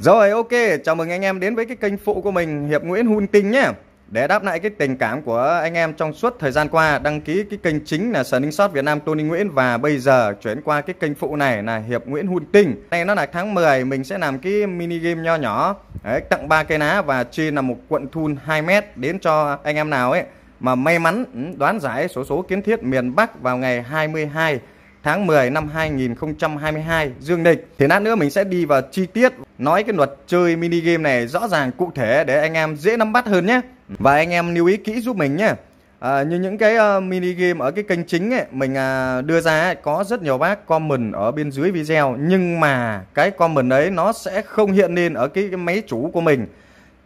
Rồi ok, chào mừng anh em đến với cái kênh phụ của mình Hiệp Nguyễn Hun Tinh nhé Để đáp lại cái tình cảm của anh em trong suốt thời gian qua Đăng ký cái kênh chính là Sở Ninh Sót Việt Nam Tony Nguyễn Và bây giờ chuyển qua cái kênh phụ này là Hiệp Nguyễn Hun Tinh Nay nó là tháng 10, mình sẽ làm cái mini game nho nhỏ Đấy, Tặng ba cây ná và chia là một quận thun 2m đến cho anh em nào ấy Mà may mắn ừ, đoán giải số số kiến thiết miền Bắc vào ngày 22 tháng 10 năm 2022 dương lịch. Thế lát nữa mình sẽ đi vào chi tiết nói cái luật chơi mini game này rõ ràng cụ thể để anh em dễ nắm bắt hơn nhé. Và anh em lưu ý kỹ giúp mình nhé. À, như những cái uh, mini game ở cái kênh chính ấy, mình uh, đưa ra ấy, có rất nhiều bác comment ở bên dưới video nhưng mà cái comment ấy nó sẽ không hiện lên ở cái, cái máy chủ của mình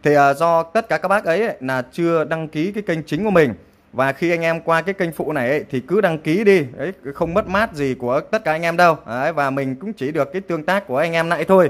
thì uh, do tất cả các bác ấy, ấy là chưa đăng ký cái kênh chính của mình và khi anh em qua cái kênh phụ này ấy, thì cứ đăng ký đi đấy không mất mát gì của tất cả anh em đâu đấy, và mình cũng chỉ được cái tương tác của anh em lại thôi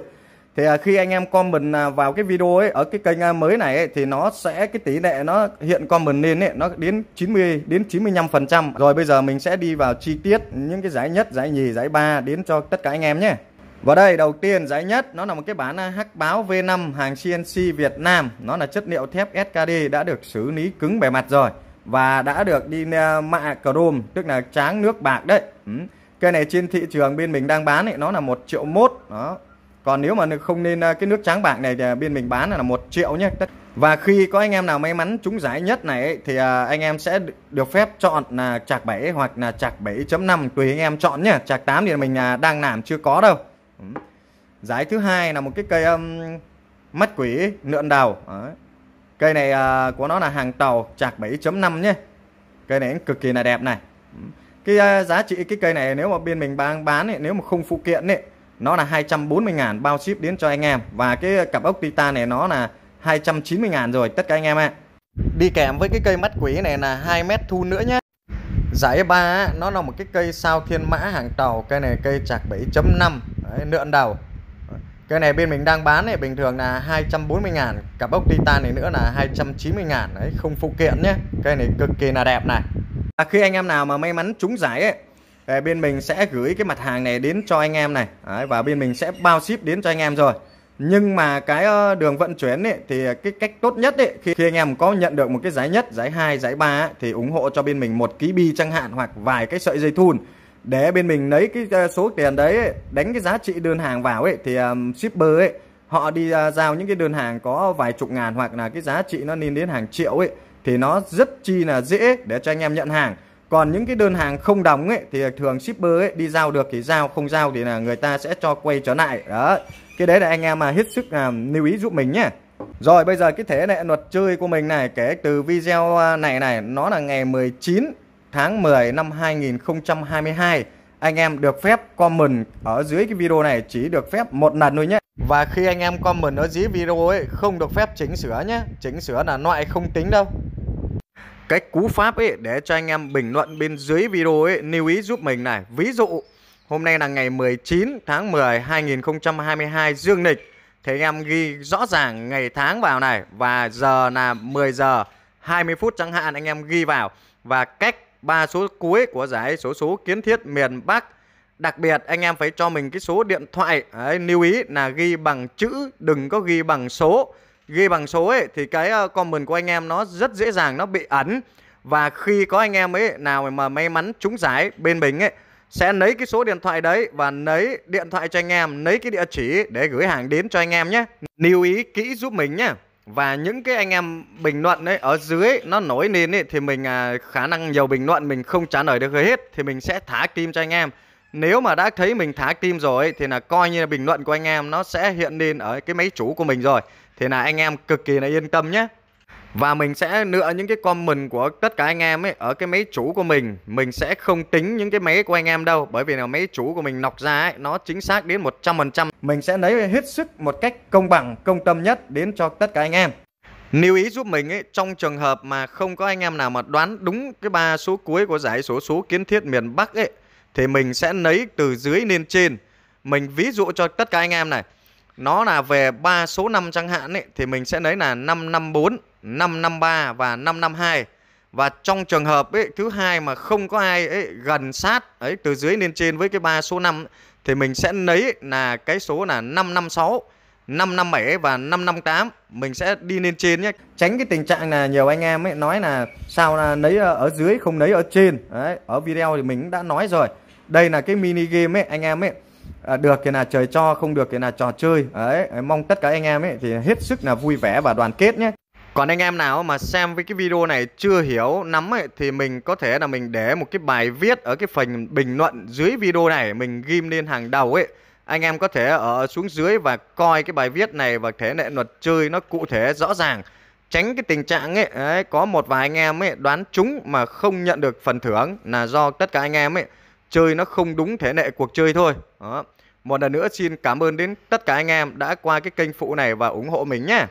thì à, khi anh em comment à, vào cái video ấy ở cái kênh à, mới này ấy, thì nó sẽ cái tỷ lệ nó hiện comment lên ấy nó đến 90 đến 95 phần trăm rồi bây giờ mình sẽ đi vào chi tiết những cái giải nhất giải nhì giải ba đến cho tất cả anh em nhé và đây đầu tiên giải nhất nó là một cái bản hắc báo V5 hàng CNC Việt Nam nó là chất liệu thép SKD đã được xử lý cứng bề mặt rồi và đã được đi à, mạ chrome tức là tráng nước bạc đấy ừ. cây này trên thị trường bên mình đang bán thì nó là một triệu mốt đó còn nếu mà không nên à, cái nước trắng bạc này thì bên mình bán là một triệu nhé và khi có anh em nào may mắn trúng giải nhất này thì à, anh em sẽ được phép chọn là chạc 7 hoặc là chạc 7.5 tùy anh em chọn nhé chạc 8 thì mình đang làm chưa có đâu ừ. giải thứ hai là một cái cây um, mắt quỷ lượn đầu Đấy cây này à, của nó là hàng tàu chạc 7.5 nhé cây này cực kỳ là đẹp này cái à, giá trị cái cây này nếu mà bên mình bán bán nếu mà không phụ kiện ấy, nó là 240 ngàn bao ship đến cho anh em và cái cặp ốc titan này nó là 290 ngàn rồi tất cả anh em ạ đi kèm với cái cây mắt quỷ này là 2 mét thu nữa nhé giải 3 nó là một cái cây sao thiên mã hàng tàu cây này cây chạc 7.5 lượn đầu cái này bên mình đang bán này bình thường là 240 ngàn Cả bốc Titan này nữa là 290 ngàn Đấy không phụ kiện nhé Cái này cực kỳ là đẹp này à, Khi anh em nào mà may mắn trúng giải ấy thì Bên mình sẽ gửi cái mặt hàng này đến cho anh em này Đấy, Và bên mình sẽ bao ship đến cho anh em rồi nhưng mà cái ờ, đường vận chuyển ấy, thì cái cách tốt nhất ấy, khi, khi anh em có nhận được một cái giải nhất, giải 2, giải 3 ấy, thì ủng hộ cho bên mình một ký bi chẳng hạn hoặc vài cái sợi dây thun để bên mình lấy cái ờ, số tiền đấy đánh cái giá trị đơn hàng vào ấy thì um, shipper ấy họ đi uh, giao những cái đơn hàng có vài chục ngàn hoặc là cái giá trị nó lên đến hàng triệu ấy thì nó rất chi là dễ để cho anh em nhận hàng còn những cái đơn hàng không đóng ấy thì thường shipper ấy đi giao được thì giao không giao thì là người ta sẽ cho quay trở lại đó cái đấy là anh em mà hết sức um, lưu ý giúp mình nhé rồi bây giờ cái thế này luật chơi của mình này kể từ video này này nó là ngày 19 tháng 10 năm 2022 anh em được phép comment ở dưới cái video này chỉ được phép một lần thôi nhé và khi anh em comment ở dưới video ấy không được phép chỉnh sửa nhé chỉnh sửa là loại không tính đâu cái cú pháp ấy để cho anh em bình luận bên dưới video ấy lưu ý giúp mình này ví dụ hôm nay là ngày 19 tháng 10 2022 dương lịch thì anh em ghi rõ ràng ngày tháng vào này và giờ là 10 giờ 20 phút chẳng hạn anh em ghi vào và cách ba số cuối của giải số số kiến thiết miền Bắc. Đặc biệt anh em phải cho mình cái số điện thoại. Đấy, lưu ý là ghi bằng chữ, đừng có ghi bằng số. Ghi bằng số ấy thì cái ờ, comment của anh em nó rất dễ dàng nó bị ẩn. Và khi có anh em ấy nào mà may mắn trúng giải bên mình ấy sẽ lấy cái số điện thoại đấy và lấy điện thoại cho anh em, lấy cái địa chỉ để gửi hàng đến cho anh em nhé. Lưu ý kỹ giúp mình nhé và những cái anh em bình luận ấy ở dưới nó nổi lên ấy thì mình à, khả năng nhiều bình luận mình không trả lời được hết thì mình sẽ thả tim cho anh em nếu mà đã thấy mình thả tim rồi ấy, thì là coi như là bình luận của anh em nó sẽ hiện lên ở cái máy chủ của mình rồi thì là anh em cực kỳ là yên tâm nhé và mình sẽ lựa những cái comment của tất cả anh em ấy ở cái máy chủ của mình mình sẽ không tính những cái máy của anh em đâu bởi vì là máy chủ của mình lọc ra ấy nó chính xác đến 100% mình sẽ lấy hết sức một cách công bằng công tâm nhất đến cho tất cả anh em Lưu ý giúp mình ấy, trong trường hợp mà không có anh em nào mà đoán đúng cái ba số cuối của giải số số kiến thiết miền Bắc ấy thì mình sẽ lấy từ dưới lên trên. Mình ví dụ cho tất cả anh em này nó là về ba số 5 chẳng hạn ấy, thì mình sẽ lấy là 554, 553 và 552. Và trong trường hợp ấy, thứ hai mà không có ai ấy, gần sát ấy từ dưới lên trên với cái ba số 5 thì mình sẽ lấy là cái số là 556, 557 và 558 mình sẽ đi lên trên nhé. Tránh cái tình trạng là nhiều anh em ấy nói là sao là lấy ở dưới không lấy ở trên. Đấy, ở video thì mình đã nói rồi. Đây là cái mini game ấy anh em ấy À, được thì là trời cho không được thì là trò chơi đấy mong tất cả anh em ấy thì hết sức là vui vẻ và đoàn kết nhé còn anh em nào mà xem với cái video này chưa hiểu nắm ấy, thì mình có thể là mình để một cái bài viết ở cái phần bình luận dưới video này mình ghim lên hàng đầu ấy anh em có thể ở xuống dưới và coi cái bài viết này và thể lệ luật chơi nó cụ thể rõ ràng tránh cái tình trạng ấy, ấy có một vài anh em ấy đoán chúng mà không nhận được phần thưởng là do tất cả anh em ấy chơi nó không đúng thể lệ cuộc chơi thôi đó một lần nữa xin cảm ơn đến tất cả anh em đã qua cái kênh phụ này và ủng hộ mình nhé